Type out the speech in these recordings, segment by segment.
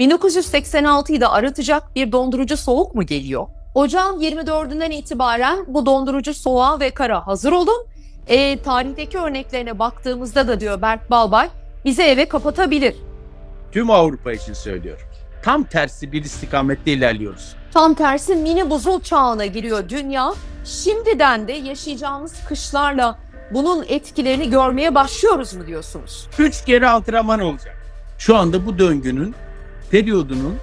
1986'yı da aratacak bir dondurucu soğuk mu geliyor? Ocağın 24'ünden itibaren bu dondurucu soğuğa ve kara hazır olun. E, tarihteki örneklerine baktığımızda da diyor Berk Balbay bize eve kapatabilir. Tüm Avrupa için söylüyorum. Tam tersi bir istikamette ilerliyoruz. Tam tersi mini buzul çağına giriyor dünya. Şimdiden de yaşayacağımız kışlarla bunun etkilerini görmeye başlıyoruz mu diyorsunuz? Üç kere antrenman olacak. Şu anda bu döngünün periyodunun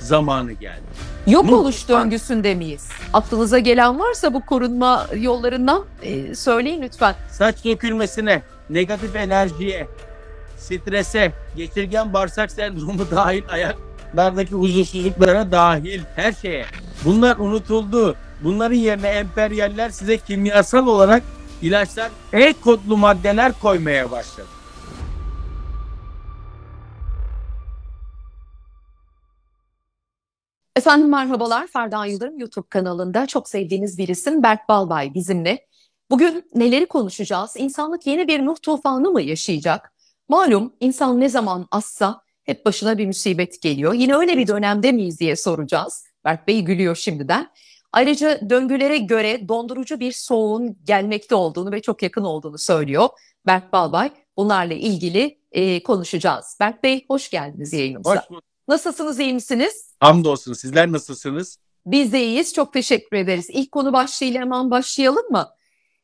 zamanı geldi. Yok Mutlaka. oluş döngüsünde miyiz? Aklınıza gelen varsa bu korunma yollarından e, söyleyin lütfen. Saç dökülmesine, negatif enerjiye, strese, geçirgen bağırsak sendromu dahil, ayaklardaki huzursuzluklara dahil her şeye. Bunlar unutuldu. Bunların yerine emperyaller size kimyasal olarak ilaçlar E kodlu maddeler koymaya başladı. Efendim merhabalar, Ferda Yıldırım YouTube kanalında çok sevdiğiniz bir isim Berk Balbay bizimle. Bugün neleri konuşacağız? İnsanlık yeni bir Nuh tufanı mı yaşayacak? Malum insan ne zaman assa hep başına bir musibet geliyor. Yine öyle bir dönemde miyiz diye soracağız. Berk Bey gülüyor şimdiden. Ayrıca döngülere göre dondurucu bir soğuğun gelmekte olduğunu ve çok yakın olduğunu söylüyor Berk Balbay. Bunlarla ilgili e, konuşacağız. Berk Bey hoş geldiniz yayınımıza. Hoş bulduk. Nasılsınız, iyi misiniz? Hamdolsun. Sizler nasılsınız? Biz de iyiyiz. Çok teşekkür ederiz. İlk konu başlığıyla hemen başlayalım mı?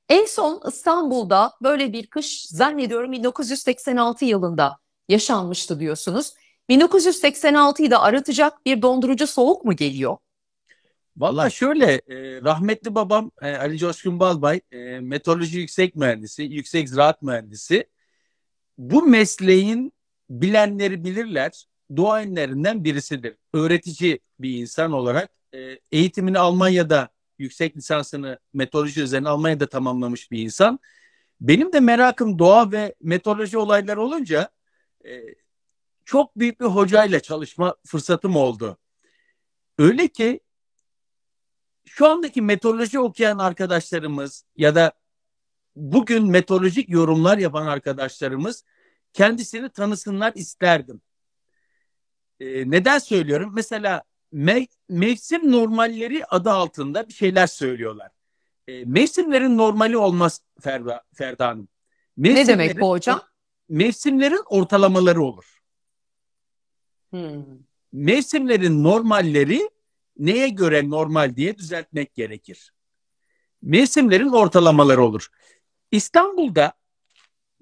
En son İstanbul'da böyle bir kış zannediyorum 1986 yılında yaşanmıştı diyorsunuz. 1986'yı da aratacak bir dondurucu soğuk mu geliyor? Valla şöyle e, rahmetli babam e, Ali Coşkun Balbay e, meteoroloji yüksek mühendisi, yüksek ziraat mühendisi. Bu mesleğin bilenleri bilirler, duayenlerinden birisidir. Öğretici bir insan olarak e, eğitimini Almanya'da yüksek lisansını meteoroloji üzerine Almanya'da tamamlamış bir insan. Benim de merakım doğa ve meteoroloji olayları olunca e, çok büyük bir hocayla çalışma fırsatım oldu. Öyle ki şu andaki meteoroloji okuyan arkadaşlarımız ya da bugün meteorolojik yorumlar yapan arkadaşlarımız kendisini tanısınlar isterdim. E, neden söylüyorum? Mesela me- mevsim normalleri adı altında bir şeyler söylüyorlar. E, mevsimlerin normali olmaz Ferda, Ferda Hanım. Ne demek bu hocam? Mevsimlerin ortalamaları olur. Hmm. Mevsimlerin normalleri neye göre normal diye düzeltmek gerekir. Mevsimlerin ortalamaları olur. İstanbul'da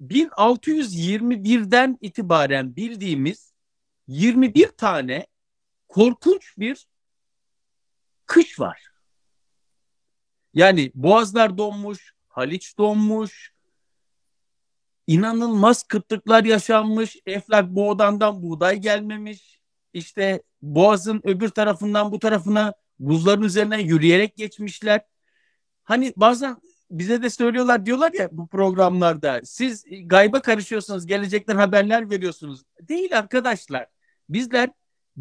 1621'den itibaren bildiğimiz 21 tane korkunç bir kış var. Yani boğazlar donmuş, Haliç donmuş, inanılmaz kıtlıklar yaşanmış, Eflak Boğdan'dan buğday gelmemiş, işte boğazın öbür tarafından bu tarafına buzların üzerine yürüyerek geçmişler. Hani bazen bize de söylüyorlar diyorlar ya bu programlarda siz gayba karışıyorsunuz gelecekten haberler veriyorsunuz. Değil arkadaşlar. Bizler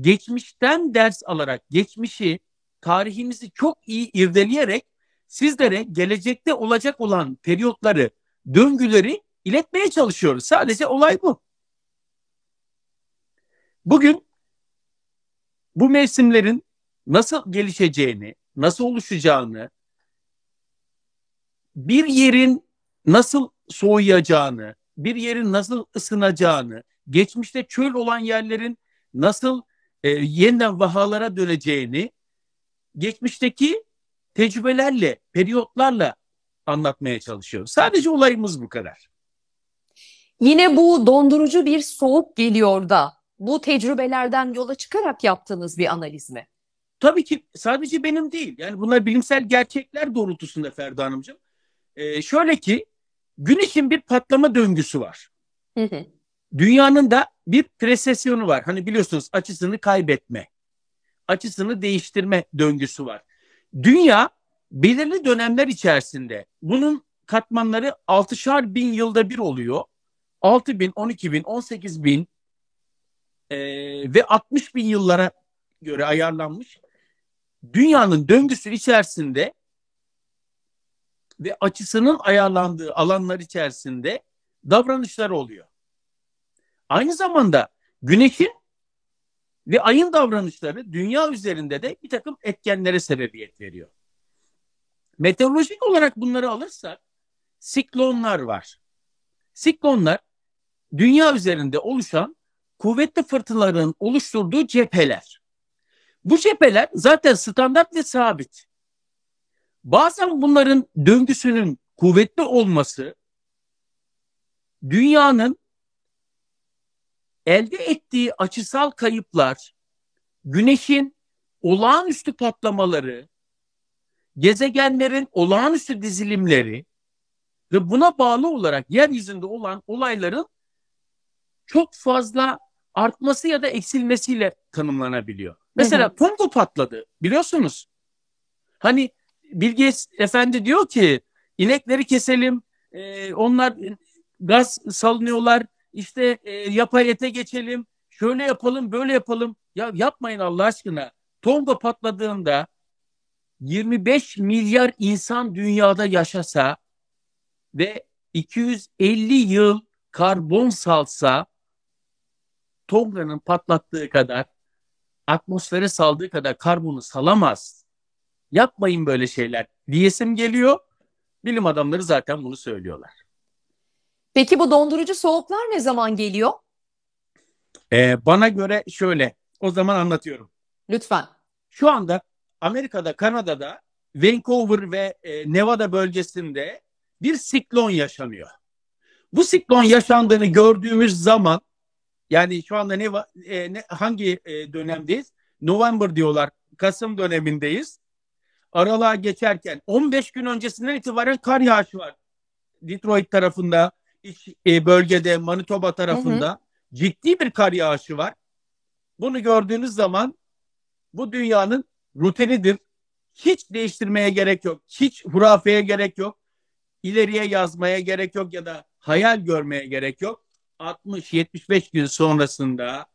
geçmişten ders alarak, geçmişi, tarihimizi çok iyi irdeleyerek sizlere gelecekte olacak olan periyotları, döngüleri iletmeye çalışıyoruz. Sadece olay bu. Bugün bu mevsimlerin nasıl gelişeceğini, nasıl oluşacağını, bir yerin nasıl soğuyacağını, bir yerin nasıl ısınacağını, geçmişte çöl olan yerlerin nasıl e, yeniden vahalara döneceğini geçmişteki tecrübelerle, periyotlarla anlatmaya çalışıyorum. Sadece olayımız bu kadar. Yine bu dondurucu bir soğuk geliyor da bu tecrübelerden yola çıkarak yaptığınız bir analiz mi? Tabii ki sadece benim değil. Yani bunlar bilimsel gerçekler doğrultusunda Ferda Hanımcığım. Ee, şöyle ki Güneş'in bir patlama döngüsü var. Hı hı. Dünyanın da bir presesyonu var. Hani biliyorsunuz açısını kaybetme, açısını değiştirme döngüsü var. Dünya belirli dönemler içerisinde bunun katmanları 6'şar bin yılda bir oluyor. 6 bin, 12 bin, 18 bin e, ve 60 bin yıllara göre ayarlanmış. Dünyanın döngüsü içerisinde ve açısının ayarlandığı alanlar içerisinde davranışlar oluyor. Aynı zamanda güneşin ve ayın davranışları dünya üzerinde de bir takım etkenlere sebebiyet veriyor. Meteorolojik olarak bunları alırsak siklonlar var. Siklonlar dünya üzerinde oluşan kuvvetli fırtınaların oluşturduğu cepheler. Bu cepheler zaten standart ve sabit. Bazen bunların döngüsünün kuvvetli olması dünyanın elde ettiği açısal kayıplar, güneşin olağanüstü patlamaları, gezegenlerin olağanüstü dizilimleri ve buna bağlı olarak yeryüzünde olan olayların çok fazla artması ya da eksilmesiyle tanımlanabiliyor. Mesela Kongo patladı biliyorsunuz. Hani Bilge Efendi diyor ki inekleri keselim, e, onlar gaz salınıyorlar, işte e, yapay ete geçelim, şöyle yapalım, böyle yapalım. Ya yapmayın Allah aşkına. Tonga patladığında 25 milyar insan dünyada yaşasa ve 250 yıl karbon salsa Tonga'nın patlattığı kadar atmosfere saldığı kadar karbonu salamaz. Yapmayın böyle şeyler diyesim geliyor. Bilim adamları zaten bunu söylüyorlar. Peki bu dondurucu soğuklar ne zaman geliyor? Ee, bana göre şöyle. O zaman anlatıyorum. Lütfen. Şu anda Amerika'da, Kanada'da, Vancouver ve e, Nevada bölgesinde bir siklon yaşanıyor. Bu siklon yaşandığını gördüğümüz zaman yani şu anda ne, e, ne hangi e, dönemdeyiz? November diyorlar. Kasım dönemindeyiz. Aralığa geçerken 15 gün öncesinden itibaren kar yağışı var. Detroit tarafında, iç e, bölgede Manitoba tarafında hı hı. ciddi bir kar yağışı var. Bunu gördüğünüz zaman bu dünyanın rutinidir. Hiç değiştirmeye gerek yok. Hiç hurafeye gerek yok. İleriye yazmaya gerek yok ya da hayal görmeye gerek yok. 60-75 gün sonrasında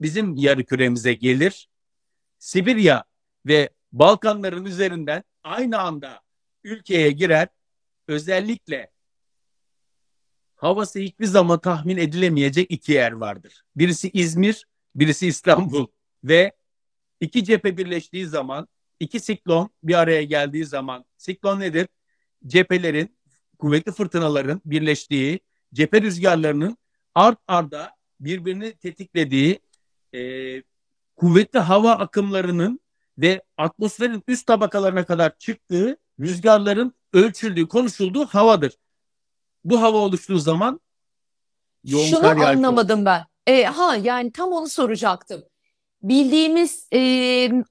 bizim yarı küremize gelir. Sibirya ve Balkanların üzerinden aynı anda ülkeye girer. Özellikle havası hiçbir zaman tahmin edilemeyecek iki yer vardır. Birisi İzmir, birisi İstanbul ve iki cephe birleştiği zaman, iki siklon bir araya geldiği zaman, siklon nedir? Cephelerin, kuvvetli fırtınaların birleştiği, cephe rüzgarlarının art arda birbirini tetiklediği, e, kuvvetli hava akımlarının ve atmosferin üst tabakalarına kadar çıktığı rüzgarların ölçüldüğü, konuşulduğu havadır. Bu hava oluştuğu zaman yoğun Şunu kar anlamadım ben. E, ha yani tam onu soracaktım. Bildiğimiz e,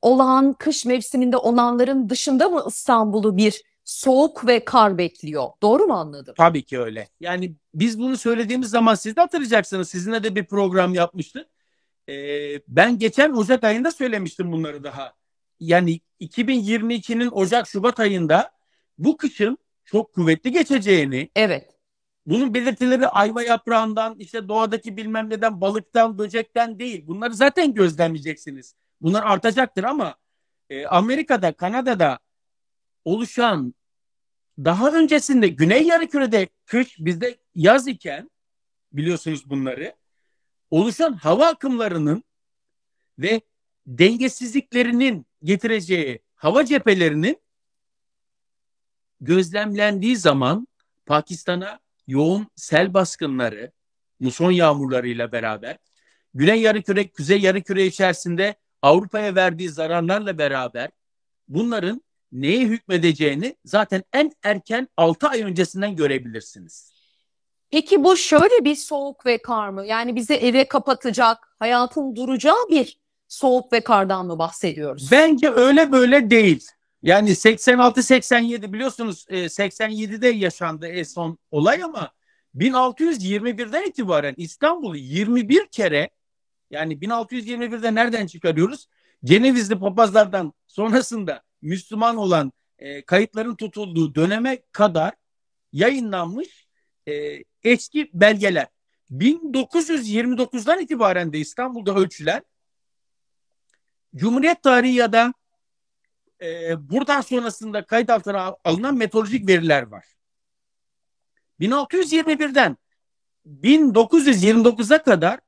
olan kış mevsiminde olanların dışında mı İstanbul'u bir soğuk ve kar bekliyor? Doğru mu anladım? Tabii ki öyle. Yani biz bunu söylediğimiz zaman siz de hatırlayacaksınız. Sizinle de bir program yapmıştık. Ee, ben geçen Ocak ayında söylemiştim bunları daha. Yani 2022'nin Ocak-Şubat ayında bu kışın çok kuvvetli geçeceğini, evet. Bunun belirtileri ayva yaprağından, işte doğadaki bilmem neden, balıktan, böcekten değil. Bunları zaten gözlemleyeceksiniz. Bunlar artacaktır ama e, Amerika'da, Kanada'da oluşan daha öncesinde Güney Yarıküre'de kış bizde yaz iken biliyorsunuz bunları oluşan hava akımlarının ve dengesizliklerinin getireceği hava cephelerinin gözlemlendiği zaman Pakistan'a yoğun sel baskınları, muson yağmurlarıyla beraber Güney yarı küre, Kuzey yarı küre içerisinde Avrupa'ya verdiği zararlarla beraber bunların neye hükmedeceğini zaten en erken 6 ay öncesinden görebilirsiniz. Peki bu şöyle bir soğuk ve kar mı? Yani bizi eve kapatacak, hayatın duracağı bir soğuk ve kardan mı bahsediyoruz? Bence öyle böyle değil. Yani 86-87 biliyorsunuz 87'de e, yaşandı en son olay ama 1621'den itibaren İstanbul'u 21 kere yani 1621'de nereden çıkarıyoruz? Cenevizli papazlardan sonrasında Müslüman olan e, kayıtların tutulduğu döneme kadar yayınlanmış e, eski belgeler. 1929'dan itibaren de İstanbul'da ölçülen Cumhuriyet tarihi ya da e, buradan sonrasında kayıt altına alınan meteorolojik veriler var. 1621'den 1929'a kadar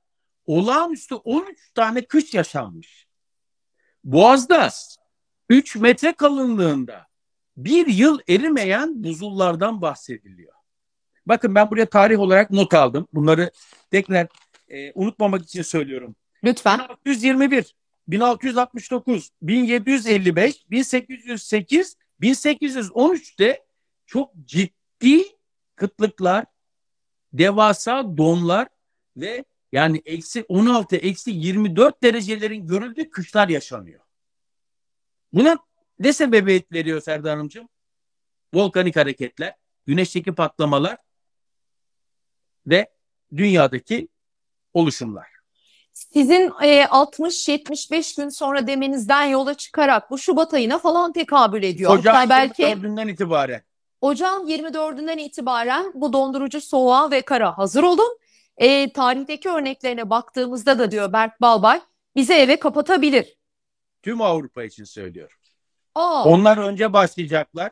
olağanüstü 13 tane kış yaşanmış. Boğaz'da 3 metre kalınlığında bir yıl erimeyen buzullardan bahsediliyor. Bakın ben buraya tarih olarak not aldım. Bunları tekrar e, unutmamak için söylüyorum. Lütfen. 1621 1669, 1755, 1808, 1813'te çok ciddi kıtlıklar, devasa donlar ve yani eksi 16, eksi 24 derecelerin görüldüğü kışlar yaşanıyor. Buna ne sebebiyet veriyor Serdar Hanımcığım? Volkanik hareketler, güneşteki patlamalar ve dünyadaki oluşumlar sizin e, 60-75 gün sonra demenizden yola çıkarak bu Şubat ayına falan tekabül ediyor. Ocağın Hatta belki 24'ünden itibaren. Ocağın 24'ünden itibaren bu dondurucu soğuğa ve kara hazır olun. E, tarihteki örneklerine baktığımızda da diyor Berk Balbay bize eve kapatabilir. Tüm Avrupa için söylüyorum. Aa. Onlar önce başlayacaklar.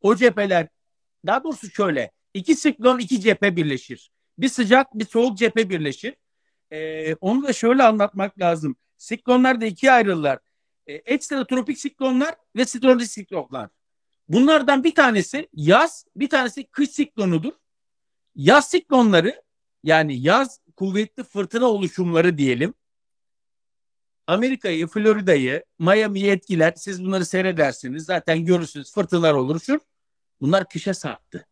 O cepheler daha doğrusu şöyle iki siklon iki cephe birleşir. Bir sıcak bir soğuk cephe birleşir. E, onu da şöyle anlatmak lazım. Siklonlar da ikiye ayrılırlar. E, ee, ekstra tropik siklonlar ve strodik siklonlar. Bunlardan bir tanesi yaz, bir tanesi kış siklonudur. Yaz siklonları yani yaz kuvvetli fırtına oluşumları diyelim. Amerika'yı, Florida'yı, Miami'yi etkiler. Siz bunları seyredersiniz. Zaten görürsünüz fırtınalar oluşur. Bunlar kışa sarktı.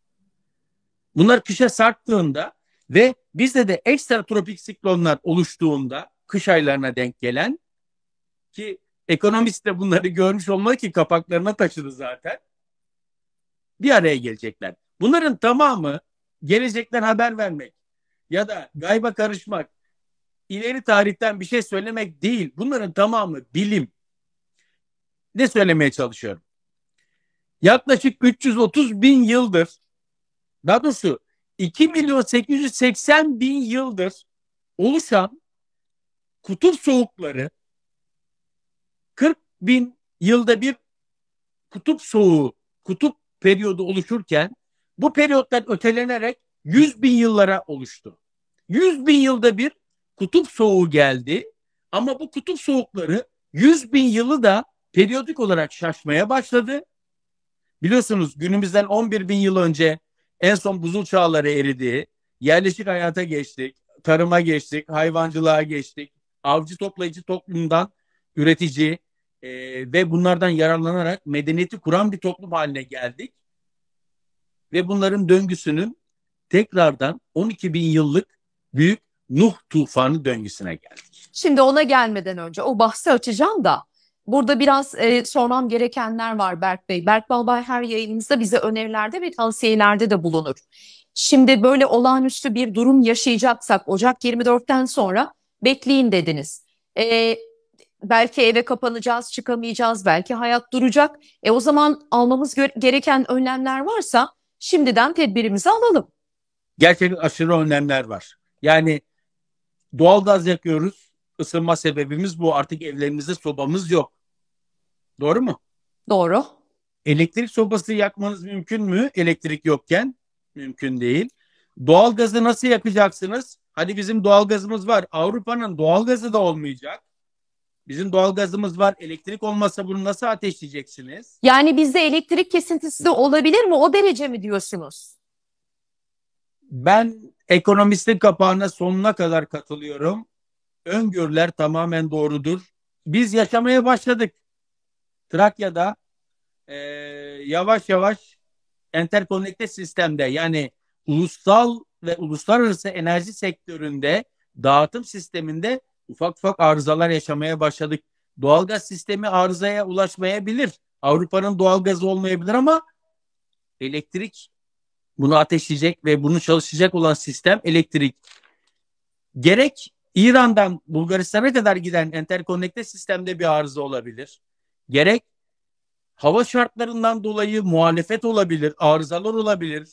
Bunlar kışa sarktığında ve Bizde de ekstra tropik siklonlar oluştuğunda kış aylarına denk gelen ki ekonomist de bunları görmüş olmalı ki kapaklarına taşıdı zaten. Bir araya gelecekler. Bunların tamamı gelecekten haber vermek ya da gayba karışmak, ileri tarihten bir şey söylemek değil. Bunların tamamı bilim. Ne söylemeye çalışıyorum? Yaklaşık 330 bin yıldır, daha doğrusu 2 milyon 880 bin yıldır oluşan kutup soğukları 40 bin yılda bir kutup soğuğu, kutup periyodu oluşurken bu periyotlar ötelenerek 100 bin yıllara oluştu. 100 bin yılda bir kutup soğuğu geldi ama bu kutup soğukları 100 bin yılı da periyodik olarak şaşmaya başladı. Biliyorsunuz günümüzden 11 bin yıl önce en son buzul çağları eridi. Yerleşik hayata geçtik. Tarıma geçtik. Hayvancılığa geçtik. Avcı toplayıcı toplumdan üretici e, ve bunlardan yararlanarak medeniyeti kuran bir toplum haline geldik. Ve bunların döngüsünün tekrardan 12 bin yıllık büyük Nuh tufanı döngüsüne geldik. Şimdi ona gelmeden önce o bahsi açacağım da Burada biraz e, sormam gerekenler var Berk Bey. Berk Balbay her yayınımızda bize önerilerde ve tavsiyelerde de bulunur. Şimdi böyle olağanüstü bir durum yaşayacaksak Ocak 24'ten sonra bekleyin dediniz. E, belki eve kapanacağız, çıkamayacağız, belki hayat duracak. E o zaman almamız gereken önlemler varsa şimdiden tedbirimizi alalım. Gerçek aşırı önlemler var. Yani doğal gaz yakıyoruz. Isınma sebebimiz bu. Artık evlerimizde sobamız yok. Doğru mu? Doğru. Elektrik sobası yakmanız mümkün mü? Elektrik yokken mümkün değil. Doğalgazı nasıl yakacaksınız? Hadi bizim doğalgazımız var. Avrupa'nın doğalgazı da olmayacak. Bizim doğalgazımız var. Elektrik olmasa bunu nasıl ateşleyeceksiniz? Yani bizde elektrik kesintisi de olabilir mi? O derece mi diyorsunuz? Ben ekonomistin kapağına sonuna kadar katılıyorum. Öngörüler tamamen doğrudur. Biz yaşamaya başladık. Trakya'da e, yavaş yavaş enterkonnekte sistemde yani ulusal ve uluslararası enerji sektöründe dağıtım sisteminde ufak ufak arızalar yaşamaya başladık. Doğalgaz sistemi arızaya ulaşmayabilir. Avrupa'nın doğalgazı olmayabilir ama elektrik bunu ateşleyecek ve bunu çalışacak olan sistem elektrik. Gerek İran'dan Bulgaristan'a kadar giden enterkonnekte sistemde bir arıza olabilir gerek hava şartlarından dolayı muhalefet olabilir, arızalar olabilir.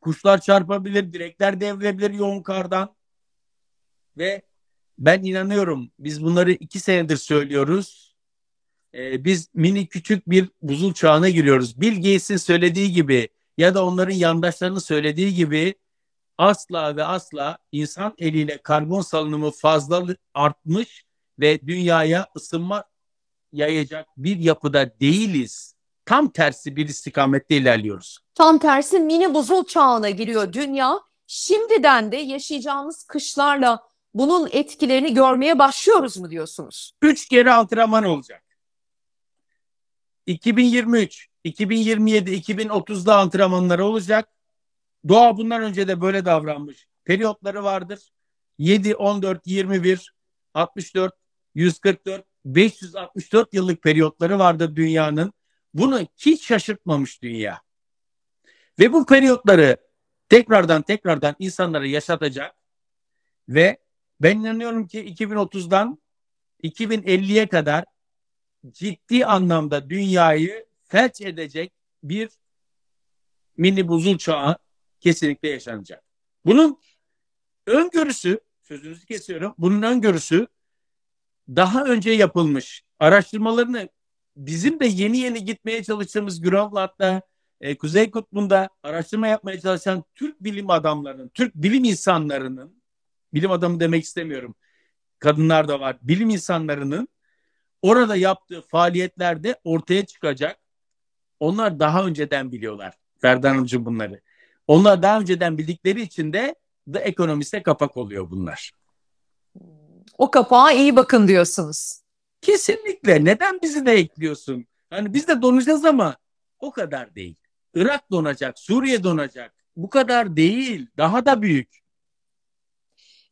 Kuşlar çarpabilir, direkler devrebilir yoğun kardan. Ve ben inanıyorum biz bunları iki senedir söylüyoruz. Ee, biz mini küçük bir buzul çağına giriyoruz. Bill Gates'in söylediği gibi ya da onların yandaşlarının söylediği gibi asla ve asla insan eliyle karbon salınımı fazla artmış ve dünyaya ısınma yayacak bir yapıda değiliz. Tam tersi bir istikamette ilerliyoruz. Tam tersi mini buzul çağına giriyor dünya. Şimdiden de yaşayacağımız kışlarla bunun etkilerini görmeye başlıyoruz mu diyorsunuz? Üç kere antrenman olacak. 2023, 2027, 2030'da antrenmanları olacak. Doğa bundan önce de böyle davranmış. Periyotları vardır. 7, 14, 21, 64, 144, 564 yıllık periyotları vardı dünyanın. Bunu hiç şaşırtmamış dünya. Ve bu periyotları tekrardan tekrardan insanlara yaşatacak ve ben inanıyorum ki 2030'dan 2050'ye kadar ciddi anlamda dünyayı felç edecek bir mini buzul çağı kesinlikle yaşanacak. Bunun öngörüsü, sözünüzü kesiyorum, bunun öngörüsü daha önce yapılmış araştırmalarını bizim de yeni yeni gitmeye çalıştığımız Grönland'da e, Kuzey Kutbu'nda araştırma yapmaya çalışan Türk bilim adamlarının, Türk bilim insanlarının, bilim adamı demek istemiyorum, kadınlar da var, bilim insanlarının orada yaptığı faaliyetlerde ortaya çıkacak. Onlar daha önceden biliyorlar. Ferdan Hanımcığım bunları. Onlar daha önceden bildikleri için de The Economist'e kapak oluyor bunlar. O kapağa iyi bakın diyorsunuz. Kesinlikle. Neden bizi de ekliyorsun? Hani biz de donacağız ama o kadar değil. Irak donacak, Suriye donacak. Bu kadar değil. Daha da büyük.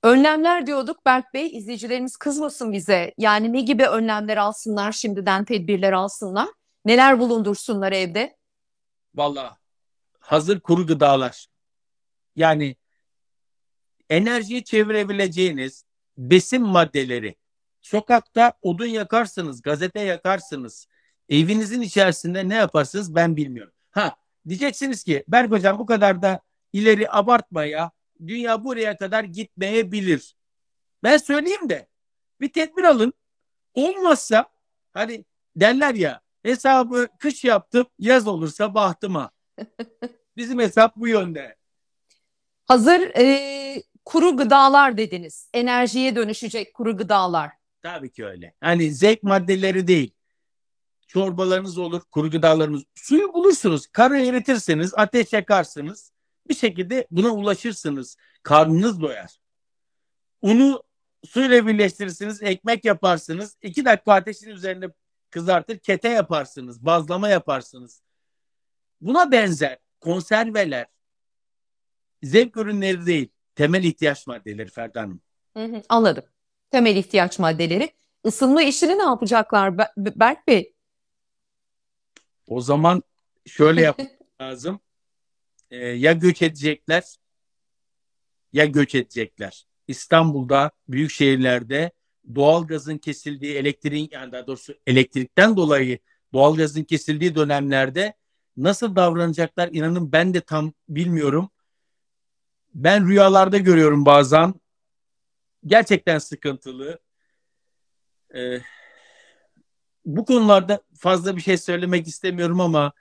Önlemler diyorduk Berk Bey. izleyicilerimiz kızmasın bize. Yani ne gibi önlemler alsınlar, şimdiden tedbirler alsınlar? Neler bulundursunlar evde? Valla hazır kuru gıdalar. Yani enerjiyi çevirebileceğiniz besin maddeleri. Sokakta odun yakarsınız, gazete yakarsınız. Evinizin içerisinde ne yaparsınız ben bilmiyorum. Ha diyeceksiniz ki Berk Hocam bu kadar da ileri abartma ya dünya buraya kadar gitmeyebilir. Ben söyleyeyim de bir tedbir alın. Olmazsa hani derler ya hesabı kış yaptım yaz olursa bahtıma. Bizim hesap bu yönde. Hazır e, kuru gıdalar dediniz. Enerjiye dönüşecek kuru gıdalar. Tabii ki öyle. Hani zevk maddeleri değil. Çorbalarınız olur, kuru gıdalarınız. Suyu bulursunuz, karı eritirsiniz, ateş yakarsınız. Bir şekilde buna ulaşırsınız. Karnınız doyar. Unu suyla birleştirirsiniz, ekmek yaparsınız. iki dakika ateşin üzerinde kızartır, kete yaparsınız, bazlama yaparsınız. Buna benzer konserveler, zevk ürünleri değil temel ihtiyaç maddeleri Ferda Hanım. Hı hı, anladım. Temel ihtiyaç maddeleri. Isınma işini ne yapacaklar Ber Berk Bey? O zaman şöyle yapmak lazım. Ee, ya göç edecekler ya göç edecekler. İstanbul'da büyük şehirlerde doğal gazın kesildiği elektriğin yani daha doğrusu elektrikten dolayı doğal gazın kesildiği dönemlerde nasıl davranacaklar inanın ben de tam bilmiyorum. Ben rüyalarda görüyorum bazen. Gerçekten sıkıntılı. Ee, bu konularda fazla bir şey söylemek istemiyorum ama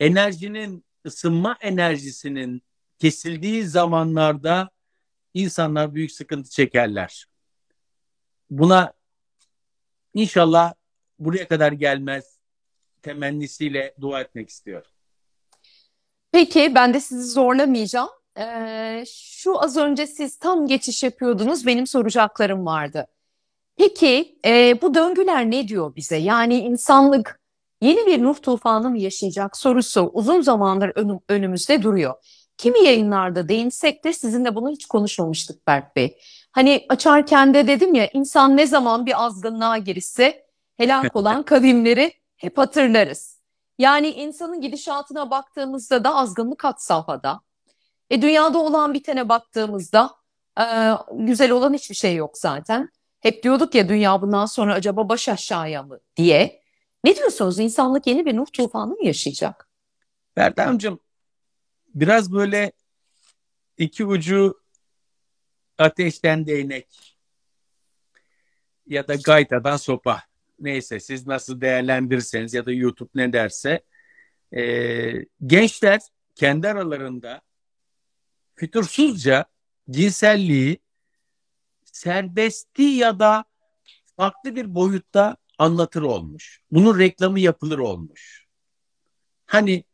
enerjinin ısınma enerjisinin kesildiği zamanlarda insanlar büyük sıkıntı çekerler. Buna inşallah buraya kadar gelmez temennisiyle dua etmek istiyorum. Peki ben de sizi zorlamayacağım. Ee, şu az önce siz tam geçiş yapıyordunuz, benim soracaklarım vardı. Peki e, bu döngüler ne diyor bize? Yani insanlık yeni bir Nuh tufanı mı yaşayacak sorusu uzun zamandır önüm, önümüzde duruyor. Kimi yayınlarda değinsek de sizinle bunu hiç konuşmamıştık Berk Bey. Hani açarken de dedim ya insan ne zaman bir azgınlığa girişse helak olan kavimleri hep hatırlarız. Yani insanın gidişatına baktığımızda da azgınlık hat safhada. E, dünyada olan bitene baktığımızda e, güzel olan hiçbir şey yok zaten. Hep diyorduk ya dünya bundan sonra acaba baş aşağıya mı diye. Ne diyorsunuz insanlık yeni bir Nuh tufanı mı yaşayacak? Bertemcim biraz böyle iki ucu ateşten değnek ya da gaytadan sopa. Neyse siz nasıl değerlendirirseniz ya da YouTube ne derse. Ee, gençler kendi aralarında fütursuzca cinselliği serbesti ya da farklı bir boyutta anlatır olmuş. Bunun reklamı yapılır olmuş. Hani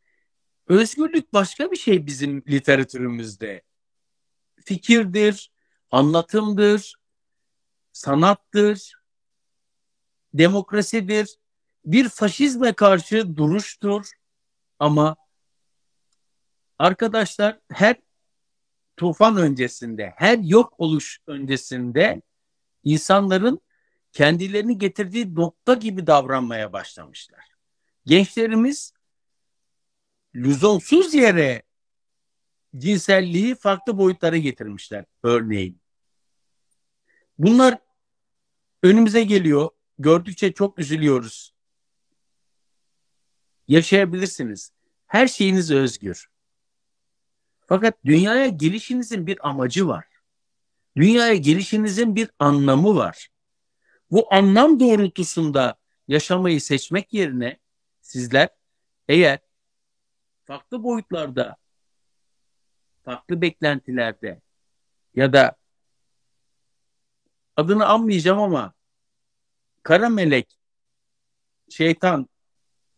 özgürlük başka bir şey bizim literatürümüzde. Fikirdir, anlatımdır, sanattır, demokrasidir, bir faşizme karşı duruştur. Ama arkadaşlar her tufan öncesinde, her yok oluş öncesinde insanların kendilerini getirdiği nokta gibi davranmaya başlamışlar. Gençlerimiz lüzumsuz yere cinselliği farklı boyutlara getirmişler örneğin. Bunlar önümüze geliyor. Gördükçe çok üzülüyoruz. Yaşayabilirsiniz. Her şeyiniz özgür. Fakat dünyaya gelişinizin bir amacı var. Dünyaya gelişinizin bir anlamı var. Bu anlam doğrultusunda yaşamayı seçmek yerine sizler eğer farklı boyutlarda, farklı beklentilerde ya da adını anmayacağım ama kara melek, şeytan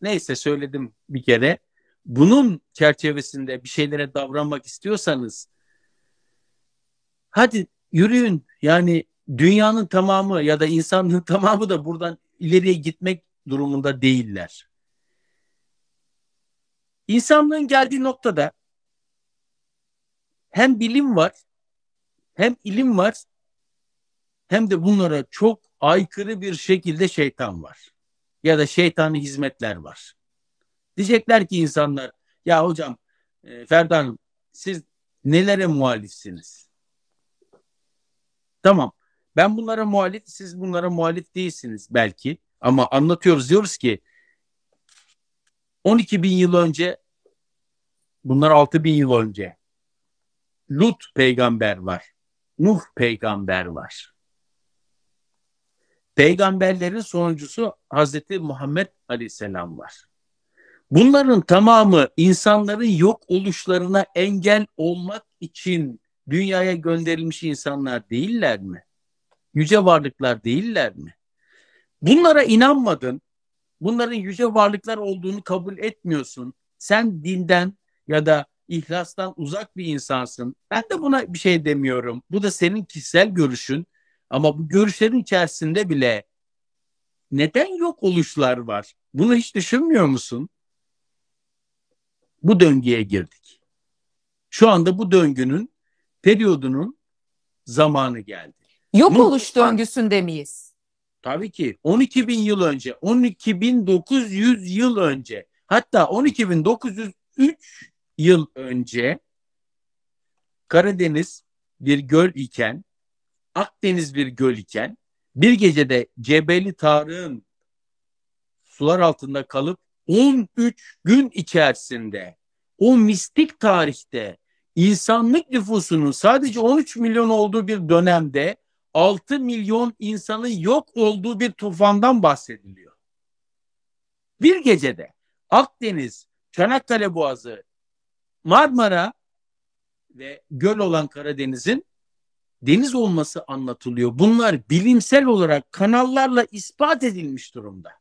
neyse söyledim bir kere bunun çerçevesinde bir şeylere davranmak istiyorsanız hadi yürüyün. Yani dünyanın tamamı ya da insanlığın tamamı da buradan ileriye gitmek durumunda değiller. İnsanlığın geldiği noktada hem bilim var, hem ilim var, hem de bunlara çok aykırı bir şekilde şeytan var. Ya da şeytani hizmetler var. Diyecekler ki insanlar ya hocam e, Ferda Hanım siz nelere muhalifsiniz? Tamam ben bunlara muhalif siz bunlara muhalif değilsiniz belki ama anlatıyoruz diyoruz ki 12 bin yıl önce bunlar 6 bin yıl önce Lut peygamber var. Nuh peygamber var. Peygamberlerin sonuncusu Hazreti Muhammed Aleyhisselam var. Bunların tamamı insanların yok oluşlarına engel olmak için dünyaya gönderilmiş insanlar değiller mi? Yüce varlıklar değiller mi? Bunlara inanmadın, bunların yüce varlıklar olduğunu kabul etmiyorsun. Sen dinden ya da ihlastan uzak bir insansın. Ben de buna bir şey demiyorum. Bu da senin kişisel görüşün. Ama bu görüşlerin içerisinde bile neden yok oluşlar var? Bunu hiç düşünmüyor musun? bu döngüye girdik. Şu anda bu döngünün periyodunun zamanı geldi. Yok Mutlu, oluş döngüsünde miyiz? Tabii ki 12 bin yıl önce, 12 bin 900 yıl önce, hatta 12 bin 903 yıl önce Karadeniz bir göl iken, Akdeniz bir göl iken bir gecede Cebeli Tarık'ın sular altında kalıp 13 gün içerisinde o mistik tarihte insanlık nüfusunun sadece 13 milyon olduğu bir dönemde 6 milyon insanın yok olduğu bir tufandan bahsediliyor. Bir gecede Akdeniz, Çanakkale Boğazı, Marmara ve göl olan Karadeniz'in deniz olması anlatılıyor. Bunlar bilimsel olarak kanallarla ispat edilmiş durumda.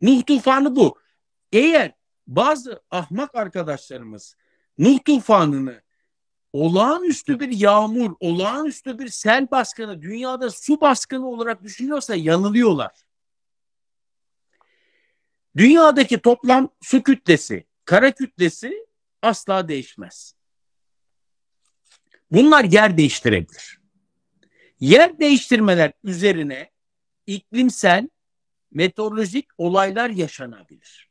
Nuh tufanı bu. Eğer bazı ahmak arkadaşlarımız Nuh tufanını olağanüstü bir yağmur, olağanüstü bir sel baskını, dünyada su baskını olarak düşünüyorsa yanılıyorlar. Dünyadaki toplam su kütlesi, kara kütlesi asla değişmez. Bunlar yer değiştirebilir. Yer değiştirmeler üzerine iklimsel meteorolojik olaylar yaşanabilir.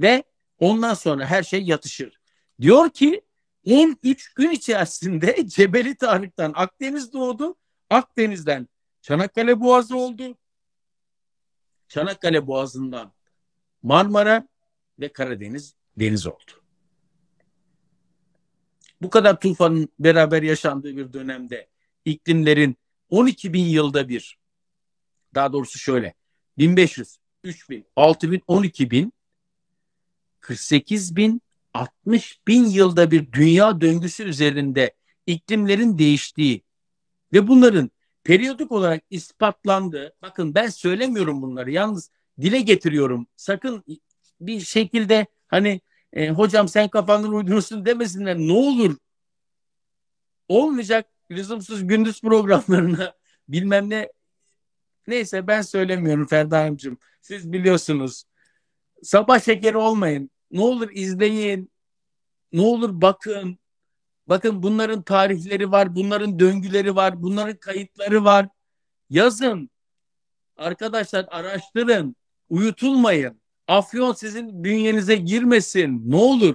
Ve ondan sonra her şey yatışır. Diyor ki 13 gün içerisinde Cebeli Tarık'tan Akdeniz doğdu. Akdeniz'den Çanakkale Boğazı oldu. Çanakkale Boğazı'ndan Marmara ve Karadeniz deniz oldu. Bu kadar tufanın beraber yaşandığı bir dönemde iklimlerin 12 bin yılda bir daha doğrusu şöyle 1500, 3000, 6000, 12000, 48000, 60000 yılda bir dünya döngüsü üzerinde iklimlerin değiştiği ve bunların periyodik olarak ispatlandığı, bakın ben söylemiyorum bunları yalnız dile getiriyorum. Sakın bir şekilde hani e, hocam sen kafandan uydurursun demesinler ne olur. Olmayacak lüzumsuz gündüz programlarına bilmem ne Neyse ben söylemiyorum Ferda Hanımcığım. Siz biliyorsunuz. Sabah şekeri olmayın. Ne olur izleyin. Ne olur bakın. Bakın bunların tarihleri var, bunların döngüleri var, bunların kayıtları var. Yazın. Arkadaşlar araştırın. Uyutulmayın. Afyon sizin bünyenize girmesin. Ne olur.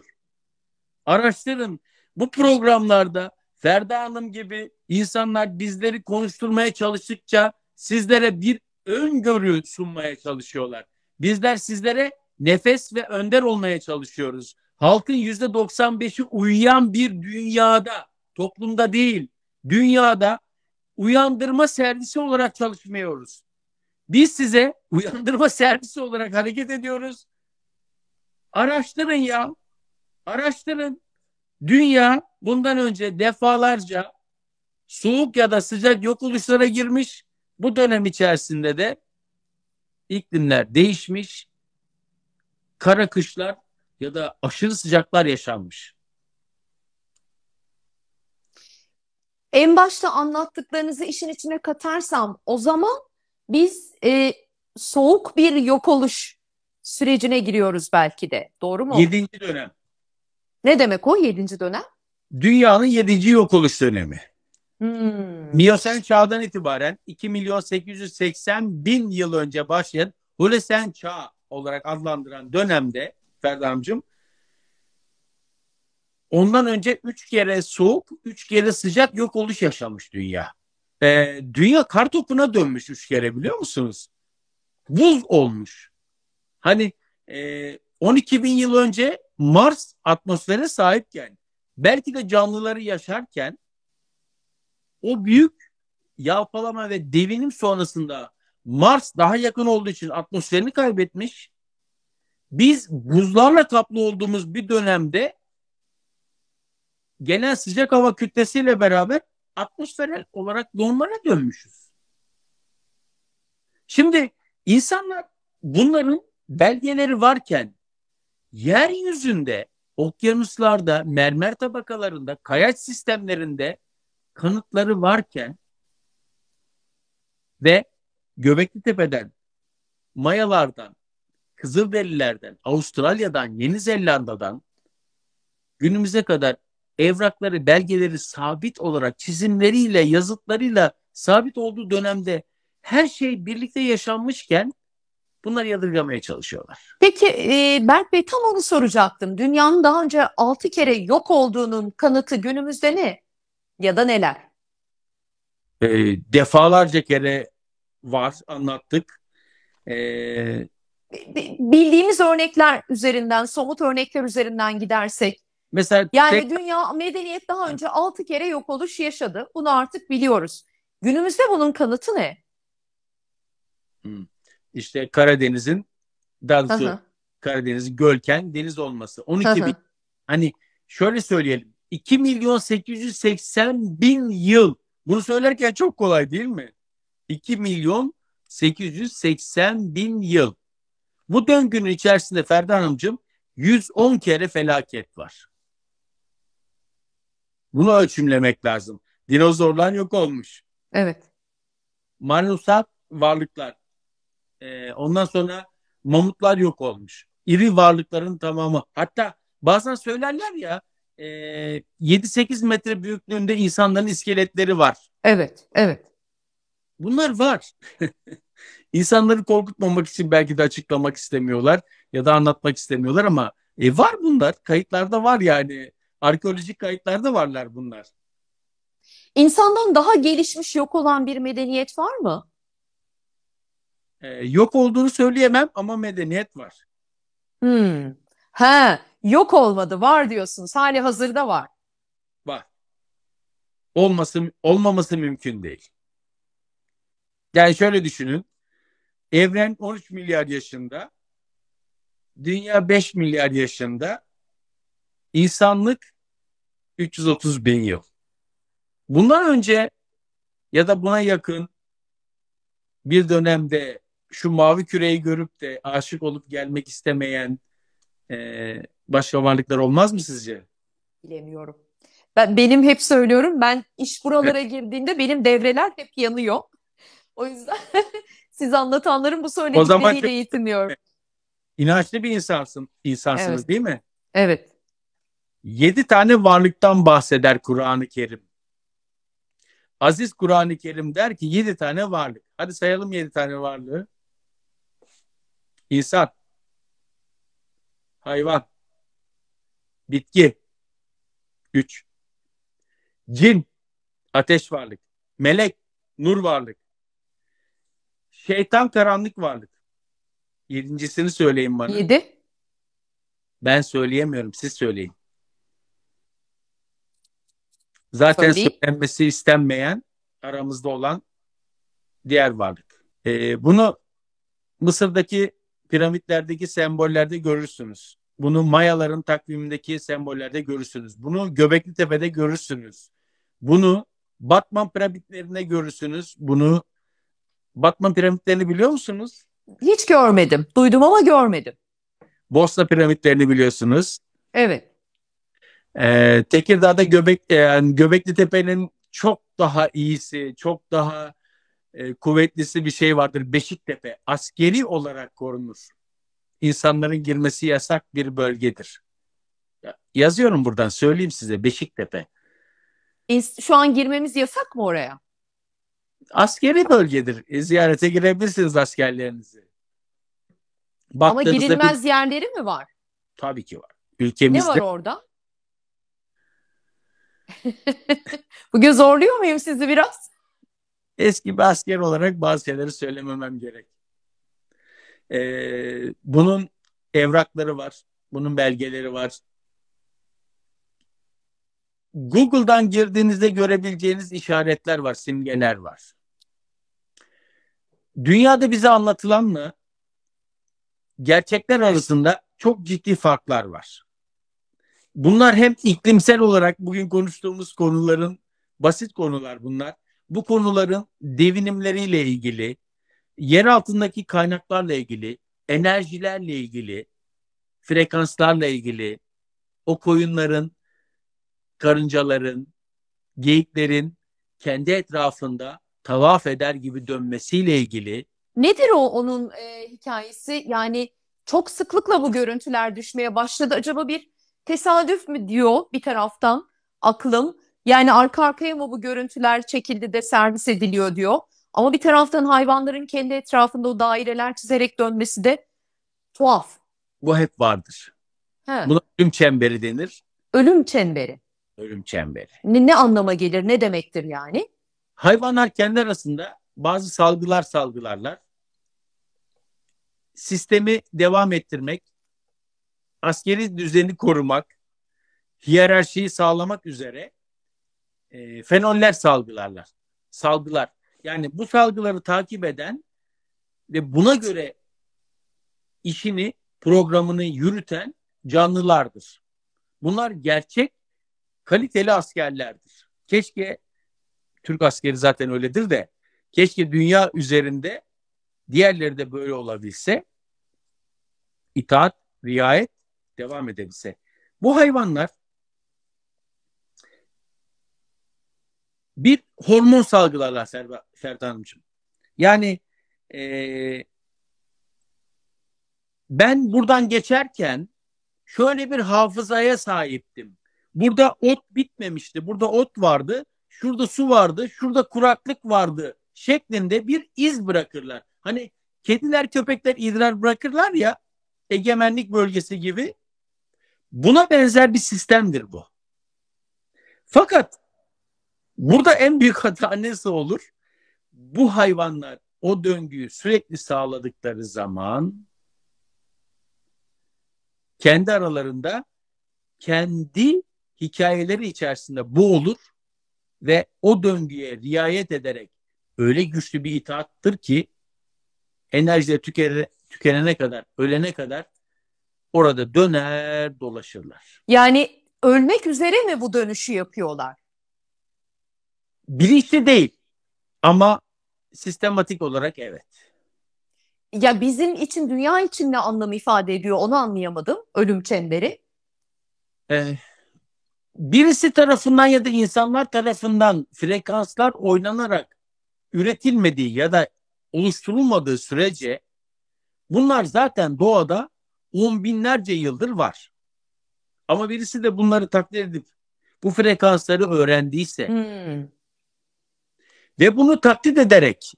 Araştırın. Bu programlarda Ferda Hanım gibi insanlar bizleri konuşturmaya çalıştıkça sizlere bir öngörü sunmaya çalışıyorlar. Bizler sizlere nefes ve önder olmaya çalışıyoruz. Halkın yüzde 95'i uyuyan bir dünyada, toplumda değil, dünyada uyandırma servisi olarak çalışmıyoruz. Biz size uyandırma servisi olarak hareket ediyoruz. Araştırın ya. Araştırın. Dünya bundan önce defalarca soğuk ya da sıcak yok oluşlara girmiş. Bu dönem içerisinde de iklimler değişmiş, kara kışlar ya da aşırı sıcaklar yaşanmış. En başta anlattıklarınızı işin içine katarsam o zaman biz e, soğuk bir yok oluş sürecine giriyoruz belki de. Doğru mu? Yedinci dönem. Ne demek o yedinci dönem? Dünyanın yedinci yok oluş dönemi. Hmm. Miyosen çağdan itibaren 2 milyon 880 bin yıl önce başlayan Hulesen çağı olarak adlandıran dönemde Ferdamcığım ondan önce 3 kere soğuk 3 kere sıcak yok oluş yaşamış dünya. Ee, dünya kar topuna dönmüş 3 kere biliyor musunuz? Buz olmuş. Hani e, 12 bin yıl önce Mars atmosfere sahipken belki de canlıları yaşarken o büyük yalpalama ve devinim sonrasında Mars daha yakın olduğu için atmosferini kaybetmiş. Biz buzlarla kaplı olduğumuz bir dönemde genel sıcak hava kütlesiyle beraber atmosferel olarak normale dönmüşüz. Şimdi insanlar bunların belgeleri varken yeryüzünde okyanuslarda, mermer tabakalarında, kayaç sistemlerinde kanıtları varken ve Göbekli Tepe'den, Mayalardan, Kızılderililerden, Avustralya'dan, Yeni Zelanda'dan günümüze kadar evrakları, belgeleri sabit olarak çizimleriyle, yazıtlarıyla sabit olduğu dönemde her şey birlikte yaşanmışken bunları yadırgamaya çalışıyorlar. Peki e, Berk Bey tam onu soracaktım. Dünyanın daha önce altı kere yok olduğunun kanıtı günümüzde ne? ya da neler? E, defalarca kere var anlattık. E, Bildiğimiz örnekler üzerinden, somut örnekler üzerinden gidersek. Mesela yani tek... dünya medeniyet daha önce altı kere yok oluş yaşadı. Bunu artık biliyoruz. Günümüzde bunun kanıtı ne? İşte Karadeniz'in daha doğrusu gölken deniz olması. 12 Aha. bin. Hani şöyle söyleyelim. 2 milyon 880 bin yıl. Bunu söylerken çok kolay değil mi? 2 milyon 880 bin yıl. Bu döngünün içerisinde Ferdi Hanımcığım 110 kere felaket var. Bunu ölçümlemek lazım. Dinozorlar yok olmuş. Evet. Manusat varlıklar. Ee, ondan sonra mamutlar yok olmuş. İri varlıkların tamamı. Hatta bazen söylerler ya e, ee, 7-8 metre büyüklüğünde insanların iskeletleri var. Evet, evet. Bunlar var. İnsanları korkutmamak için belki de açıklamak istemiyorlar ya da anlatmak istemiyorlar ama e, var bunlar. Kayıtlarda var yani. Arkeolojik kayıtlarda varlar bunlar. İnsandan daha gelişmiş yok olan bir medeniyet var mı? Ee, yok olduğunu söyleyemem ama medeniyet var. Hmm. Ha, Yok olmadı var diyorsunuz. Hali hazırda var. Var. Olması, olmaması mümkün değil. Yani şöyle düşünün. Evren 13 milyar yaşında. Dünya 5 milyar yaşında. insanlık 330 bin yıl. Bundan önce ya da buna yakın bir dönemde şu mavi küreyi görüp de aşık olup gelmek istemeyen e, başka varlıklar olmaz mı sizce? Bilemiyorum. Ben benim hep söylüyorum ben iş buralara evet. girdiğimde benim devreler hep yanıyor. O yüzden siz anlatanların bu söyledikleriyle yetiniyorum. İnançlı bir insansın, insansınız evet. değil mi? Evet. Yedi tane varlıktan bahseder Kur'an-ı Kerim. Aziz Kur'an-ı Kerim der ki yedi tane varlık. Hadi sayalım yedi tane varlığı. İnsan, hayvan, bitki, güç. Cin, ateş varlık. Melek, nur varlık. Şeytan karanlık varlık. Yedincisini söyleyin bana. Yedi. Ben söyleyemiyorum, siz söyleyin. Zaten Söyleyeyim. söylenmesi istenmeyen aramızda olan diğer varlık. Ee, bunu Mısır'daki piramitlerdeki sembollerde görürsünüz. Bunu Mayaların takvimindeki sembollerde görürsünüz. Bunu Göbekli Tepe'de görürsünüz. Bunu Batman piramitlerinde görürsünüz. Bunu Batman piramitlerini biliyor musunuz? Hiç görmedim. Duydum ama görmedim. Bosna piramitlerini biliyorsunuz. Evet. Ee, Tekirdağ'da Göbek e, yani Göbekli Tepe'nin çok daha iyisi, çok daha e, kuvvetlisi bir şey vardır. Beşiktepe askeri olarak korunur insanların girmesi yasak bir bölgedir. Yazıyorum buradan söyleyeyim size Beşiktepe. Şu an girmemiz yasak mı oraya? Askeri bölgedir. E, ziyarete girebilirsiniz askerlerinizi. Ama girilmez bir... yerleri mi var? Tabii ki var. Ülkemizde. Ne var orada? Bugün zorluyor muyum sizi biraz? Eski bir asker olarak bazı şeyleri söylememem gerek. E, bunun evrakları var. Bunun belgeleri var. Google'dan girdiğinizde görebileceğiniz işaretler var, simgeler var. Dünyada bize anlatılanla gerçekler arasında çok ciddi farklar var. Bunlar hem iklimsel olarak bugün konuştuğumuz konuların basit konular bunlar. Bu konuların devinimleriyle ilgili, yer altındaki kaynaklarla ilgili, enerjilerle ilgili, frekanslarla ilgili, o koyunların, karıncaların, geyiklerin kendi etrafında tavaf eder gibi dönmesiyle ilgili. Nedir o onun e, hikayesi? Yani çok sıklıkla bu görüntüler düşmeye başladı. Acaba bir tesadüf mü diyor bir taraftan aklım. Yani arka arkaya mı bu görüntüler çekildi de servis ediliyor diyor. Ama bir taraftan hayvanların kendi etrafında o daireler çizerek dönmesi de tuhaf. Bu hep vardır. He. Buna ölüm çemberi denir. Ölüm çemberi. Ölüm çemberi. Ne, ne anlama gelir, ne demektir yani? Hayvanlar kendi arasında bazı salgılar salgılarlar. Sistemi devam ettirmek, askeri düzeni korumak, hiyerarşiyi sağlamak üzere e, fenoller salgılarlar. Salgılar yani bu salgıları takip eden ve buna göre işini, programını yürüten canlılardır. Bunlar gerçek kaliteli askerlerdir. Keşke Türk askeri zaten öyledir de keşke dünya üzerinde diğerleri de böyle olabilse itaat, riayet devam edebilse. Bu hayvanlar bir hormon salgılarlar Serba, Serda Hanımcığım. Yani e, ben buradan geçerken şöyle bir hafızaya sahiptim. Burada ot bitmemişti. Burada ot vardı. Şurada su vardı. Şurada kuraklık vardı şeklinde bir iz bırakırlar. Hani kediler köpekler idrar bırakırlar ya egemenlik bölgesi gibi. Buna benzer bir sistemdir bu. Fakat Burada en büyük hata nesi olur? Bu hayvanlar o döngüyü sürekli sağladıkları zaman kendi aralarında kendi hikayeleri içerisinde bu olur ve o döngüye riayet ederek öyle güçlü bir itaattır ki enerjileri tükene, tükenene kadar, ölene kadar orada döner dolaşırlar. Yani ölmek üzere mi bu dönüşü yapıyorlar? Bilinçli değil ama sistematik olarak evet. Ya bizim için dünya için ne anlam ifade ediyor onu anlayamadım ölüm çemberi. Ee, birisi tarafından ya da insanlar tarafından frekanslar oynanarak üretilmediği ya da oluşturulmadığı sürece bunlar zaten doğada on binlerce yıldır var. Ama birisi de bunları taklit edip bu frekansları öğrendiyse hmm. Ve bunu taklit ederek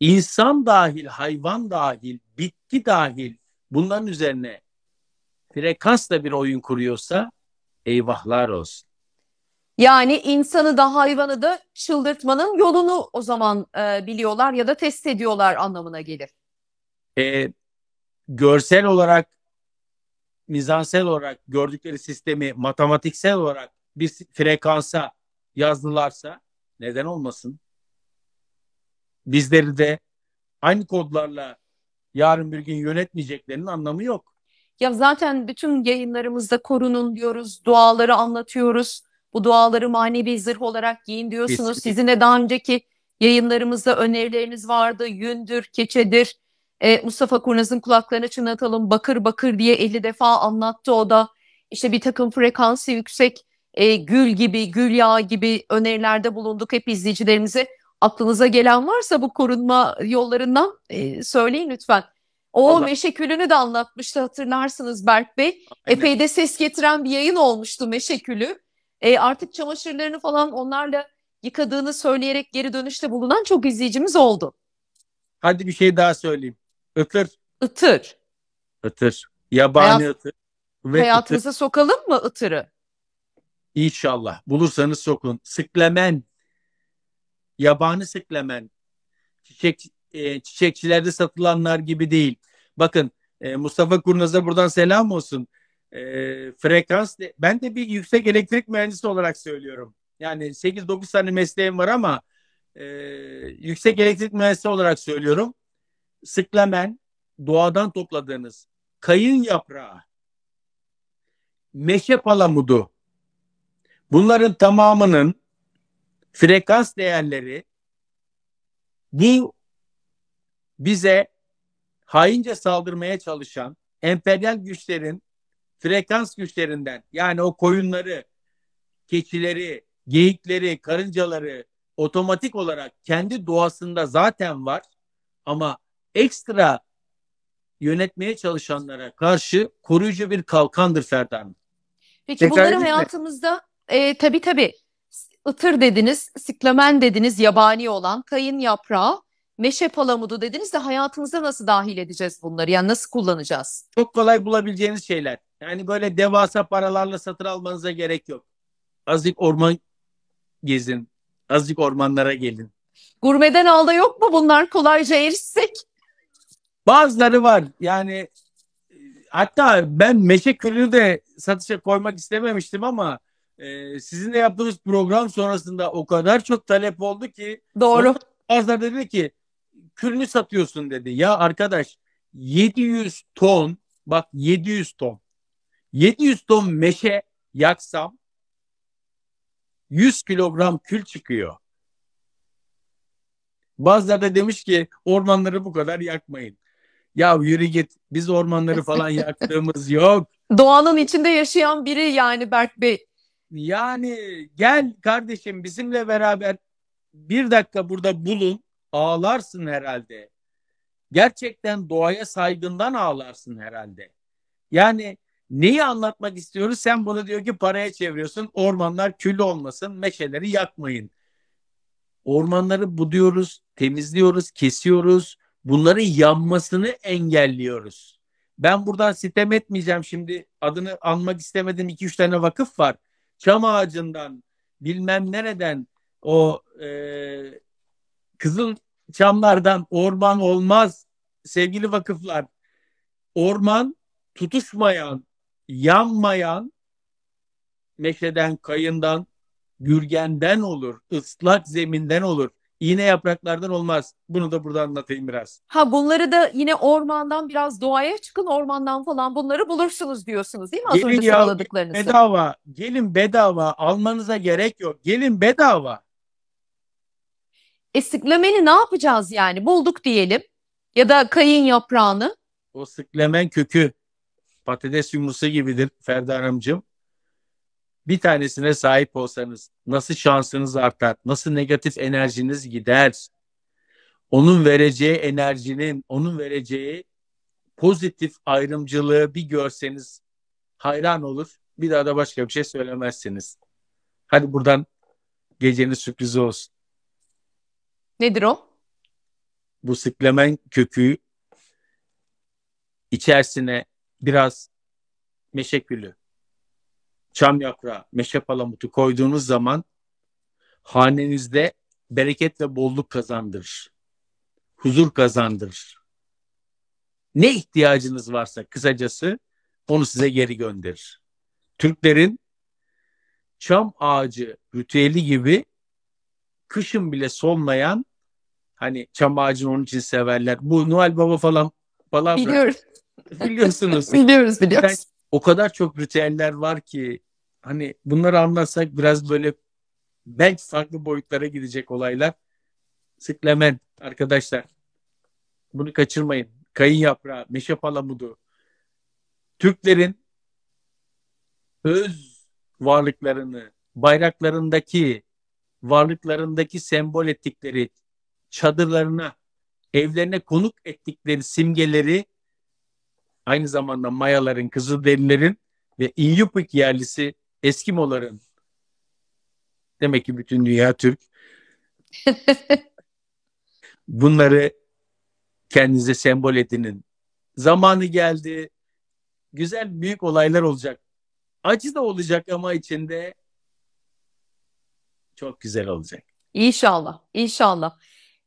insan dahil, hayvan dahil, bitki dahil bunların üzerine frekansla bir oyun kuruyorsa eyvahlar olsun. Yani insanı da hayvanı da çıldırtmanın yolunu o zaman e, biliyorlar ya da test ediyorlar anlamına gelir. E, görsel olarak, mizansel olarak gördükleri sistemi matematiksel olarak bir frekansa yazdılarsa neden olmasın? Bizleri de aynı kodlarla yarın bir gün yönetmeyeceklerinin anlamı yok. Ya zaten bütün yayınlarımızda korunun diyoruz, duaları anlatıyoruz. Bu duaları manevi zırh olarak giyin diyorsunuz. Kesinlikle. Sizin de daha önceki yayınlarımızda önerileriniz vardı. Yündür, keçedir. E, Mustafa Kurnaz'ın kulaklarını çınlatalım bakır bakır diye 50 defa anlattı o da. İşte bir takım frekansı yüksek e, gül gibi, gül yağı gibi önerilerde bulunduk hep izleyicilerimize. Aklınıza gelen varsa bu korunma yollarından e, söyleyin lütfen. O Allah. meşekülünü de anlatmıştı hatırlarsınız Berk Bey. Aynen. Epey de ses getiren bir yayın olmuştu meşekülü. E, artık çamaşırlarını falan onlarla yıkadığını söyleyerek geri dönüşte bulunan çok izleyicimiz oldu. Hadi bir şey daha söyleyeyim. Itır. Itır. Itır. Yabani Hayat, ıtır. Ve hayatımıza ıtır. sokalım mı ıtırı? İnşallah bulursanız sokun. Sıklemen, yabani sıklemen, çiçek e, çiçekçilerde satılanlar gibi değil. Bakın e, Mustafa Kurnaz'a buradan selam olsun. E, frekans, de, ben de bir yüksek elektrik mühendisi olarak söylüyorum. Yani 8-9 tane mesleğim var ama e, yüksek elektrik mühendisi olarak söylüyorum. Sıklemen, doğadan topladığınız kayın yaprağı, meşe palamudu, Bunların tamamının frekans değerleri bu bize haince saldırmaya çalışan emperyal güçlerin frekans güçlerinden yani o koyunları, keçileri, geyikleri, karıncaları otomatik olarak kendi doğasında zaten var ama ekstra yönetmeye çalışanlara karşı koruyucu bir kalkandır Ferdan. Peki Tekrar bunları hayatımızda e, tabii tabii. Itır dediniz, siklamen dediniz, yabani olan, kayın yaprağı, meşe palamudu dediniz de hayatımıza nasıl dahil edeceğiz bunları? Yani nasıl kullanacağız? Çok kolay bulabileceğiniz şeyler. Yani böyle devasa paralarla satın almanıza gerek yok. Azıcık orman gezin. Azıcık ormanlara gelin. Gurmeden alda yok mu bunlar kolayca erişsek? Bazıları var. Yani e, hatta ben meşe külünü de satışa koymak istememiştim ama e, sizinle yaptığımız program sonrasında o kadar çok talep oldu ki. Doğru. Bazıları dedi ki külünü satıyorsun dedi. Ya arkadaş 700 ton bak 700 ton 700 ton meşe yaksam 100 kilogram kül çıkıyor. Bazıları da demiş ki ormanları bu kadar yakmayın. Ya yürü git biz ormanları falan yaktığımız yok. Doğanın içinde yaşayan biri yani Berk Bey. Yani gel kardeşim bizimle beraber bir dakika burada bulun. Ağlarsın herhalde. Gerçekten doğaya saygından ağlarsın herhalde. Yani neyi anlatmak istiyoruz? Sen bunu diyor ki paraya çeviriyorsun. Ormanlar kül olmasın, meşeleri yakmayın. Ormanları buduyoruz, temizliyoruz, kesiyoruz. Bunların yanmasını engelliyoruz. Ben buradan sitem etmeyeceğim şimdi. Adını anmak istemedim 2-3 tane vakıf var çam ağacından bilmem nereden o e, kızıl çamlardan orman olmaz sevgili vakıflar. Orman tutuşmayan, yanmayan meşeden, kayından, gürgenden olur, ıslak zeminden olur. Yine yapraklardan olmaz. Bunu da burada anlatayım biraz. Ha bunları da yine ormandan biraz doğaya çıkın ormandan falan bunları bulursunuz diyorsunuz değil mi? Az gelin önce ya, sıraladıklarınızı. Bedava. Gelin bedava. Almanıza gerek yok. Gelin bedava. E sıklameni ne yapacağız yani? Bulduk diyelim. Ya da kayın yaprağını. O sıklemen kökü patates yumrusu gibidir Ferda Hanımcığım bir tanesine sahip olsanız nasıl şansınız artar, nasıl negatif enerjiniz gider? Onun vereceği enerjinin, onun vereceği pozitif ayrımcılığı bir görseniz hayran olur. Bir daha da başka bir şey söylemezsiniz. Hadi buradan gecenin sürprizi olsun. Nedir o? Bu siklemen kökü içerisine biraz meşekülü çam yaprağı, meşe palamutu koyduğunuz zaman hanenizde bereket ve bolluk kazandırır. Huzur kazandırır. Ne ihtiyacınız varsa kısacası onu size geri gönderir. Türklerin çam ağacı ritüeli gibi kışın bile solmayan hani çam ağacını onun için severler. Bu Noel Baba falan falan. Biliyoruz. Biliyorsunuz. biliyoruz biliyoruz. Ben, o kadar çok ritüeller var ki hani bunları anlatsak biraz böyle belki farklı boyutlara gidecek olaylar. Siklemen arkadaşlar. Bunu kaçırmayın. Kayın yaprağı, meşe palamudu. Türklerin öz varlıklarını, bayraklarındaki varlıklarındaki sembol ettikleri çadırlarına, evlerine konuk ettikleri simgeleri aynı zamanda Mayaların, Kızılderililerin ve İnyupik yerlisi Eskimoların demek ki bütün dünya Türk. Bunları kendinize sembol edinin. Zamanı geldi. Güzel büyük olaylar olacak. Acı da olacak ama içinde çok güzel olacak. İnşallah, İnşallah.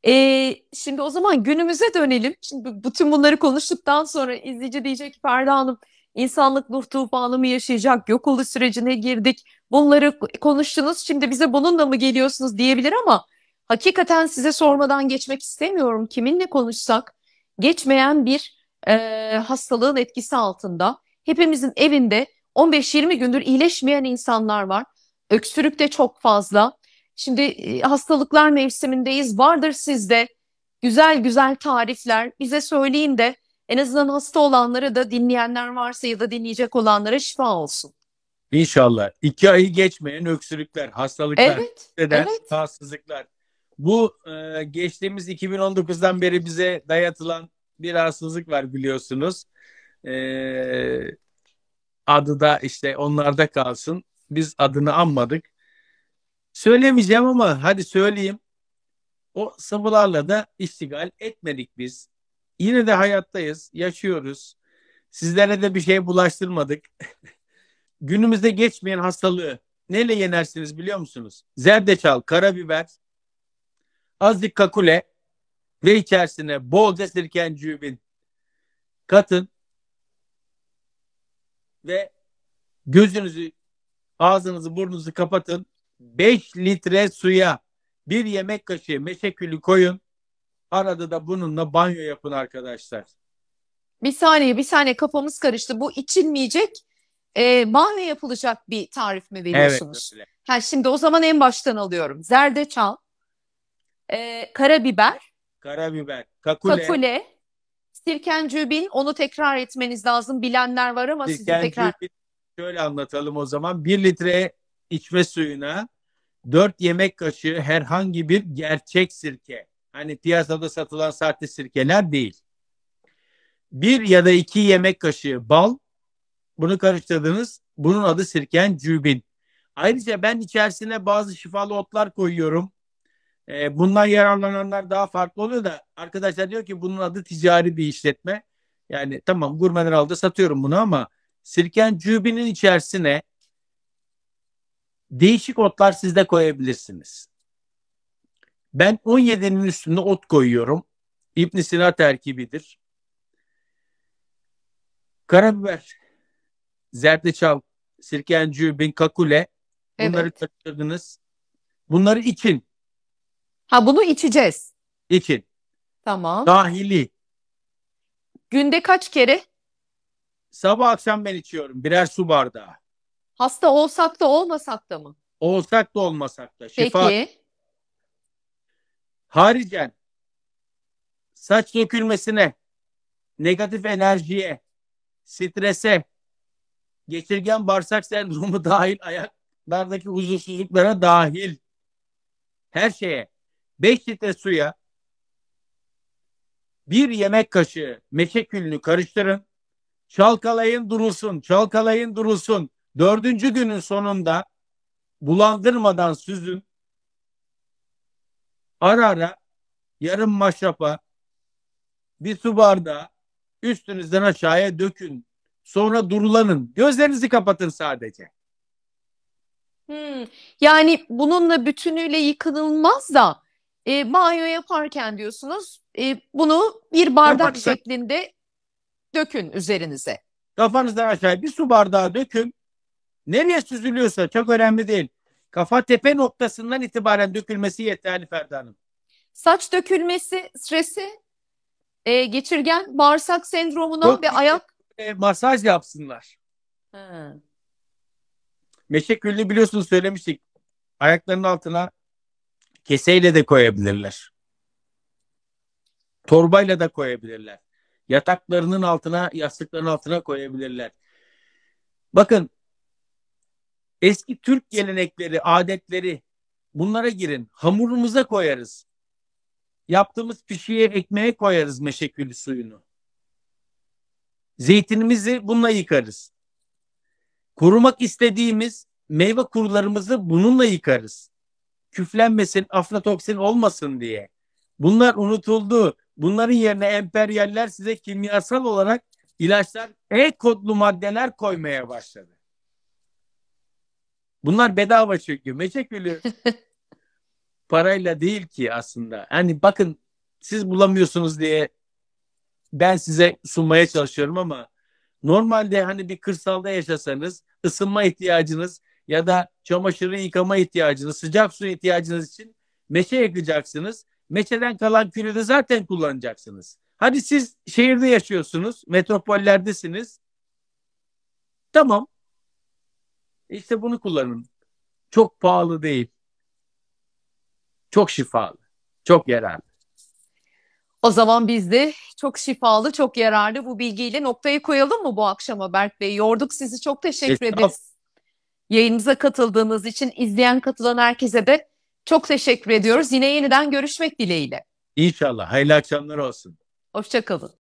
Ee, şimdi o zaman günümüze dönelim. Şimdi bütün bunları konuştuktan sonra izleyici diyecek ki Ferda Hanım İnsanlık nur tufanı mı yaşayacak? Yok oluş sürecine girdik. Bunları konuştunuz. Şimdi bize bununla mı geliyorsunuz diyebilir ama hakikaten size sormadan geçmek istemiyorum. Kiminle konuşsak geçmeyen bir e, hastalığın etkisi altında. Hepimizin evinde 15-20 gündür iyileşmeyen insanlar var. Öksürük de çok fazla. Şimdi e, hastalıklar mevsimindeyiz. Vardır sizde güzel güzel tarifler. Bize söyleyin de en azından hasta olanlara da dinleyenler varsa ya da dinleyecek olanlara şifa olsun. İnşallah. İki ayı geçmeyen öksürükler, hastalıklar, evet, eden, evet. rahatsızlıklar. Bu e, geçtiğimiz 2019'dan beri bize dayatılan bir rahatsızlık var biliyorsunuz. E, adı da işte onlarda kalsın. Biz adını anmadık. Söylemeyeceğim ama hadi söyleyeyim. O sıvılarla da iştigal etmedik biz yine de hayattayız, yaşıyoruz. Sizlere de bir şey bulaştırmadık. Günümüzde geçmeyen hastalığı neyle yenersiniz biliyor musunuz? Zerdeçal, karabiber, azıcık kakule ve içerisine bolca sirken cübin katın ve gözünüzü, ağzınızı, burnunuzu kapatın. 5 litre suya bir yemek kaşığı meşe koyun. Arada da bununla banyo yapın arkadaşlar. Bir saniye bir saniye kafamız karıştı. Bu içilmeyecek e, banyo yapılacak bir tarif mi veriyorsunuz? Evet öyle. Ha, şimdi o zaman en baştan alıyorum. Zerdeçal, e, karabiber, karabiber, kakule, kakule sirkencübin onu tekrar etmeniz lazım. Bilenler var ama sizin tekrar... Şöyle anlatalım o zaman. bir litre içme suyuna dört yemek kaşığı herhangi bir gerçek sirke hani piyasada satılan sahte sirkeler değil. Bir ya da iki yemek kaşığı bal bunu karıştırdınız. Bunun adı sirken cübin. Ayrıca ben içerisine bazı şifalı otlar koyuyorum. E, bundan yararlananlar daha farklı oluyor da arkadaşlar diyor ki bunun adı ticari bir işletme. Yani tamam gurmeler aldı satıyorum bunu ama sirken cübinin içerisine değişik otlar siz de koyabilirsiniz. Ben 17'nin üstünde ot koyuyorum. İbn Sina terkibidir. Karabiber, zerdeçal, bin kakule bunları evet. karıştırdınız. Bunları için. Ha bunu içeceğiz. İçin. Tamam. Dahili. Günde kaç kere? Sabah akşam ben içiyorum birer su bardağı. Hasta olsak da olmasak da mı? Olsak da olmasak da. Şifa Peki haricen saç dökülmesine, negatif enerjiye, strese, geçirgen bağırsak sendromu dahil, ayaklardaki huzursuzluklara dahil her şeye 5 litre suya bir yemek kaşığı meşe külünü karıştırın. Çalkalayın durulsun, çalkalayın durulsun. Dördüncü günün sonunda bulandırmadan süzün. Ara ara yarım maşrapa bir su bardağı üstünüzden aşağıya dökün. Sonra durulanın. Gözlerinizi kapatın sadece. Hmm, yani bununla bütünüyle yıkanılmaz da e, banyo yaparken diyorsunuz e, bunu bir bardak Yapaksa, şeklinde dökün üzerinize. Kafanızdan aşağıya bir su bardağı dökün. Nereye süzülüyorsa çok önemli değil kafa tepe noktasından itibaren dökülmesi yeterli Ferda Hanım. Saç dökülmesi stresi e, geçirgen bağırsak sendromuna Çok ve ayak e, masaj yapsınlar. Ha. Meşe külünü biliyorsunuz söylemiştik. Ayaklarının altına keseyle de koyabilirler. Torbayla da koyabilirler. Yataklarının altına, yastıkların altına koyabilirler. Bakın Eski Türk gelenekleri, adetleri bunlara girin. Hamurumuza koyarız. Yaptığımız pişiye ekmeğe koyarız meşekülü suyunu. Zeytinimizi bununla yıkarız. Kurumak istediğimiz meyve kurularımızı bununla yıkarız. Küflenmesin, aflatoksin olmasın diye. Bunlar unutuldu. Bunların yerine emperyaller size kimyasal olarak ilaçlar E kodlu maddeler koymaya başladı. Bunlar bedava çünkü. Meçekülü parayla değil ki aslında. Yani bakın siz bulamıyorsunuz diye ben size sunmaya çalışıyorum ama normalde hani bir kırsalda yaşasanız ısınma ihtiyacınız ya da çamaşırı yıkama ihtiyacınız, sıcak su ihtiyacınız için meşe yakacaksınız. Meşeden kalan külü de zaten kullanacaksınız. Hadi siz şehirde yaşıyorsunuz, metropollerdesiniz. Tamam, işte bunu kullanın. Çok pahalı değil. Çok şifalı. Çok yararlı. O zaman biz de çok şifalı, çok yararlı bu bilgiyle noktayı koyalım mı bu akşama Berk Bey? Yorduk sizi. Çok teşekkür ederiz. Yayınımıza katıldığınız için izleyen katılan herkese de çok teşekkür ediyoruz. Yine yeniden görüşmek dileğiyle. İnşallah. Hayırlı akşamlar olsun. Hoşçakalın.